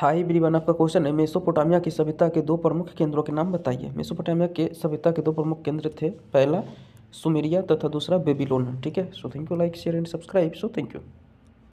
high ब्रीवन आपका question है Mesopotamia की सभ्यता के दो प्रमुख केंद्रों के नाम बताइए मेसोपोटामिया के सभ्यता के दो प्रमुख केंद्र थे पहला सुमेरिया तथा दूसरा बेबीलोन ठीक है so thank you like share and subscribe so thank you